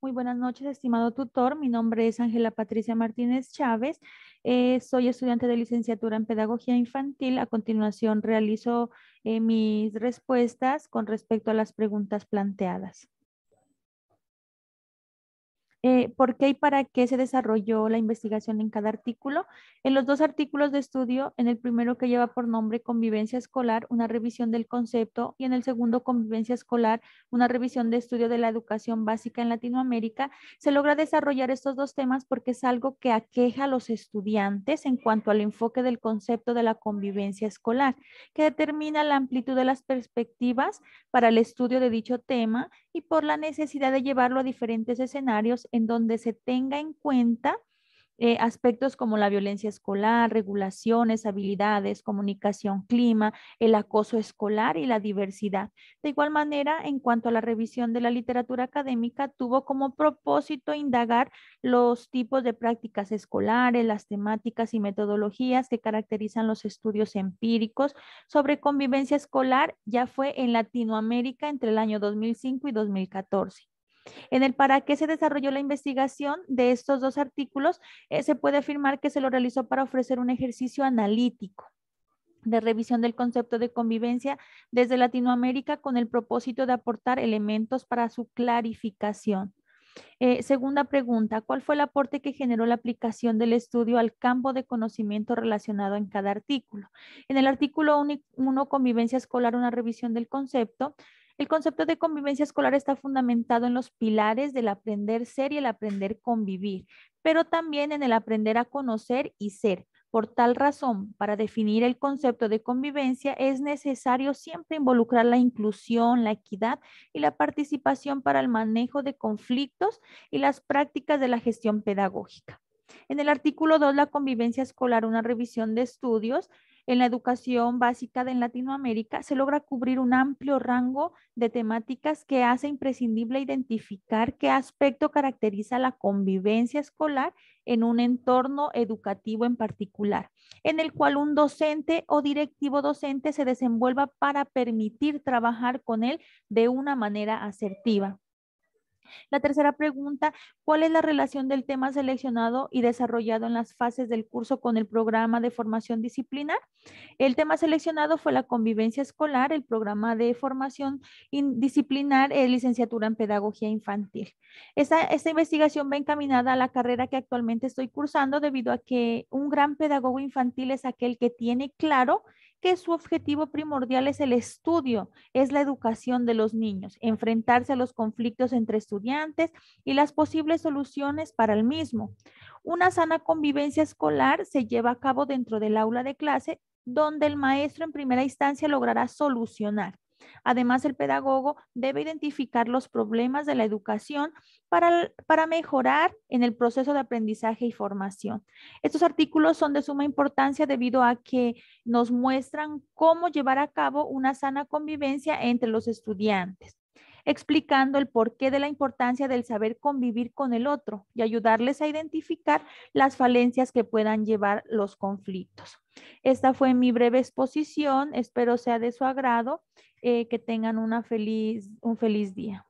Muy buenas noches, estimado tutor. Mi nombre es Ángela Patricia Martínez Chávez. Eh, soy estudiante de licenciatura en Pedagogía Infantil. A continuación, realizo eh, mis respuestas con respecto a las preguntas planteadas. Eh, por qué y para qué se desarrolló la investigación en cada artículo. En los dos artículos de estudio, en el primero que lleva por nombre Convivencia Escolar, una revisión del concepto, y en el segundo Convivencia Escolar, una revisión de estudio de la educación básica en Latinoamérica, se logra desarrollar estos dos temas porque es algo que aqueja a los estudiantes en cuanto al enfoque del concepto de la convivencia escolar, que determina la amplitud de las perspectivas para el estudio de dicho tema y por la necesidad de llevarlo a diferentes escenarios en donde se tenga en cuenta eh, aspectos como la violencia escolar, regulaciones, habilidades, comunicación, clima, el acoso escolar y la diversidad. De igual manera, en cuanto a la revisión de la literatura académica, tuvo como propósito indagar los tipos de prácticas escolares, las temáticas y metodologías que caracterizan los estudios empíricos sobre convivencia escolar, ya fue en Latinoamérica entre el año 2005 y 2014. En el para qué se desarrolló la investigación de estos dos artículos, eh, se puede afirmar que se lo realizó para ofrecer un ejercicio analítico de revisión del concepto de convivencia desde Latinoamérica con el propósito de aportar elementos para su clarificación. Eh, segunda pregunta, ¿cuál fue el aporte que generó la aplicación del estudio al campo de conocimiento relacionado en cada artículo? En el artículo 1, Convivencia Escolar, una revisión del concepto, el concepto de convivencia escolar está fundamentado en los pilares del aprender ser y el aprender convivir, pero también en el aprender a conocer y ser. Por tal razón, para definir el concepto de convivencia es necesario siempre involucrar la inclusión, la equidad y la participación para el manejo de conflictos y las prácticas de la gestión pedagógica. En el artículo 2, la convivencia escolar, una revisión de estudios en la educación básica de Latinoamérica, se logra cubrir un amplio rango de temáticas que hace imprescindible identificar qué aspecto caracteriza la convivencia escolar en un entorno educativo en particular, en el cual un docente o directivo docente se desenvuelva para permitir trabajar con él de una manera asertiva. La tercera pregunta, ¿cuál es la relación del tema seleccionado y desarrollado en las fases del curso con el programa de formación disciplinar? El tema seleccionado fue la convivencia escolar, el programa de formación disciplinar, es eh, licenciatura en pedagogía infantil. Esta, esta investigación va encaminada a la carrera que actualmente estoy cursando debido a que un gran pedagogo infantil es aquel que tiene claro que su objetivo primordial es el estudio, es la educación de los niños, enfrentarse a los conflictos entre estudiantes y las posibles soluciones para el mismo. Una sana convivencia escolar se lleva a cabo dentro del aula de clase donde el maestro en primera instancia logrará solucionar Además, el pedagogo debe identificar los problemas de la educación para, para mejorar en el proceso de aprendizaje y formación. Estos artículos son de suma importancia debido a que nos muestran cómo llevar a cabo una sana convivencia entre los estudiantes explicando el porqué de la importancia del saber convivir con el otro y ayudarles a identificar las falencias que puedan llevar los conflictos. Esta fue mi breve exposición, espero sea de su agrado, eh, que tengan feliz, un feliz día.